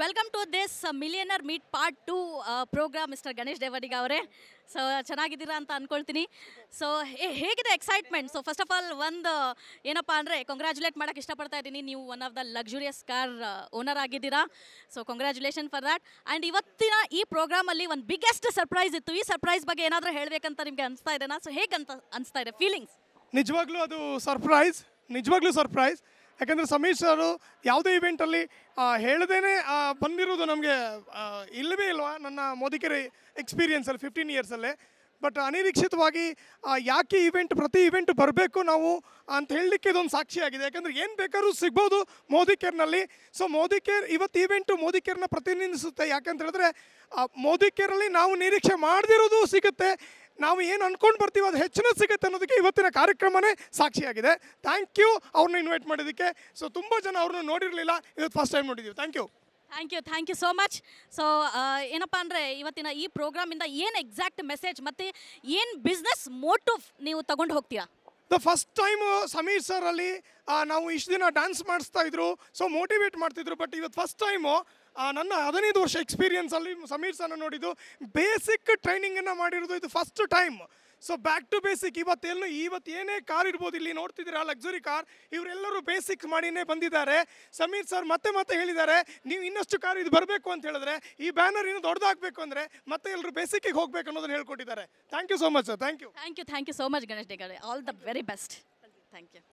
welcome to this millionaire meet part two program mister Ganesh Devadiga ಅವರೇ so ಚೆನ್ನಾಗಿದ್ದೀರಾ ಅಂತ ಅಂದ್ಕೊಳ್ತೀನಿ ಸೊ ಹೇಗಿದೆ excitement so first of all ಒಂದು ಏನಪ್ಪ ಅಂದರೆ ಕಂಗ್ರ್ಯಾಚುಲೇಟ್ ಮಾಡೋಕೆ ಇಷ್ಟಪಡ್ತಾ ಇದ್ದೀನಿ ನೀವು one of the luxurious car owner ಆಗಿದ್ದೀರಾ so congratulation for that and ಇವತ್ತಿನ ಈ ಪ್ರೋಗ್ರಾಮಲ್ಲಿ ಒಂದು ಬಿಗ್ಗೆಸ್ಟ್ ಸರ್ಪ್ರೈಸ್ ಇತ್ತು ಈ ಸರ್ಪ್ರೈಸ್ ಬಗ್ಗೆ ಏನಾದರೂ ಹೇಳಬೇಕಂತ ನಿಮಗೆ ಅನಿಸ್ತಾ ಇದೆಯಾ ಸೊ ಹೇಗೆ ಅಂತ ಅನಿಸ್ತಾ ಇದೆ ಫೀಲಿಂಗ್ಸ್ ನಿಜವಾಗ್ಲೂ ಅದು ಸರ್ಪ್ರೈಸ್ ನಿಜವಾಗ್ಲೂ ಸರ್ಪ್ರೈಸ್ ಯಾಕಂದರೆ ಸಮೀರ್ ಸರು ಯಾವುದೇ ಇವೆಂಟಲ್ಲಿ ಹೇಳ್ದೇ ಬಂದಿರೋದು ನಮಗೆ ಇಲ್ಲವೇ ಇಲ್ವಾ ನನ್ನ ಮೋದಿಕೆರೆ ಎಕ್ಸ್ಪೀರಿಯೆನ್ಸಲ್ಲಿ ಫಿಫ್ಟೀನ್ ಇಯರ್ಸಲ್ಲೇ ಬಟ್ ಅನಿರೀಕ್ಷಿತವಾಗಿ ಯಾಕೆ ಇವೆಂಟ್ ಪ್ರತಿ ಇವೆಂಟ್ ಬರಬೇಕು ನಾವು ಅಂತ ಹೇಳಲಿಕ್ಕೆ ಇದೊಂದು ಸಾಕ್ಷಿಯಾಗಿದೆ ಯಾಕಂದರೆ ಏನು ಬೇಕಾದ್ರೂ ಸಿಗ್ಬೋದು ಮೋದಿ ಕೇರ್ನಲ್ಲಿ ಸೊ ಮೋದಿ ಕೇರ್ ಇವತ್ತು ಇವೆಂಟು ಮೋದಿ ಕೇರ್ನ ಪ್ರತಿನಿಧಿಸುತ್ತೆ ಯಾಕಂತ ಹೇಳಿದ್ರೆ ಮೋದಿ ಕೇರಲ್ಲಿ ನಾವು ನಿರೀಕ್ಷೆ ಮಾಡದಿರೋದು ಸಿಗುತ್ತೆ ನಾವು ಏನು ಅಂದ್ಕೊಂಡು ಬರ್ತೀವಿ ಅದು ಹೆಚ್ಚಿನ ಸಿಗುತ್ತೆ ಅನ್ನೋದಕ್ಕೆ ಇವತ್ತಿನ ಕಾರ್ಯಕ್ರಮನೇ ಸಾಕ್ಷಿಯಾಗಿದೆ ಥ್ಯಾಂಕ್ ಯು ಅವ್ರನ್ನ ಇನ್ವೈಟ್ ಮಾಡಿದ್ದಕ್ಕೆ ಸೊ ತುಂಬ ಜನ ಅವ್ರನ್ನ ನೋಡಿರಲಿಲ್ಲ ಇವತ್ತು ಫಸ್ಟ್ ಟೈಮ್ ನೋಡಿದ್ದೀವಿ thank you thank you thank you so much so ಏನಪ್ಪ ಅಂದರೆ ಇವತ್ತಿನ ಈ ಪ್ರೋಗ್ರಾಮಿಂದ ಏನು ಎಕ್ಸಾಕ್ಟ್ ಮೆಸೇಜ್ ಮತ್ತು ಏನು ಬಿಸ್ನೆಸ್ ಮೋಟಿವ್ ನೀವು ತಗೊಂಡು ಹೋಗ್ತೀರಾ ದ ಫಸ್ಟ್ ಟೈಮು ಸಮೀರ್ ಸರಲ್ಲಿ ನಾವು ಇಷ್ಟು ದಿನ ಡ್ಯಾನ್ಸ್ ಮಾಡಿಸ್ತಾ ಇದ್ರು ಸೊ ಮೋಟಿವೇಟ್ ಮಾಡ್ತಿದ್ರು ಬಟ್ ಇವತ್ತು ಫಸ್ಟ್ ಟೈಮು ನನ್ನ ಹದಿನೈದು ವರ್ಷ ಎಕ್ಸ್ಪೀರಿಯನ್ಸಲ್ಲಿ ಸಮೀರ್ ಸರ್ನ ನೋಡಿದ್ದು ಬೇಸಿಕ್ ಟ್ರೈನಿಂಗನ್ನು ಮಾಡಿರೋದು ಇದು first time so back to basic ಇವತ್ತೆಲ್ಲೂ ಇವತ್ತು ಏನೇ ಕಾರ್ ಇರ್ಬೋದು ಇಲ್ಲಿ ನೋಡ್ತಿದ್ದೀರಾ ಲಕ್ಸುರಿ ಕಾರ್ ಇವರೆಲ್ಲರೂ ಬೇಸಿಕ್ ಮಾಡಿನೇ ಬಂದಿದ್ದಾರೆ ಸಮೀರ್ ಸರ್ ಮತ್ತೆ ಮತ್ತೆ ಹೇಳಿದ್ದಾರೆ ನೀವು ಇನ್ನಷ್ಟು ಕಾರ್ ಇದು ಬರಬೇಕು ಅಂತ ಹೇಳಿದ್ರೆ ಈ ಬ್ಯಾನರ್ ಇನ್ನು ದೊಡ್ಡದಾಗಬೇಕು ಅಂದರೆ ಮತ್ತೆ ಎಲ್ಲರೂ ಬೇಸಿಕ್ಗೆ ಹೋಗ್ಬೇಕು ಅನ್ನೋದನ್ನು ಹೇಳ್ಕೊಟ್ಟಿದ್ದಾರೆ thank you so much sir thank you thank you thank you so much Ganesh all the very best thank you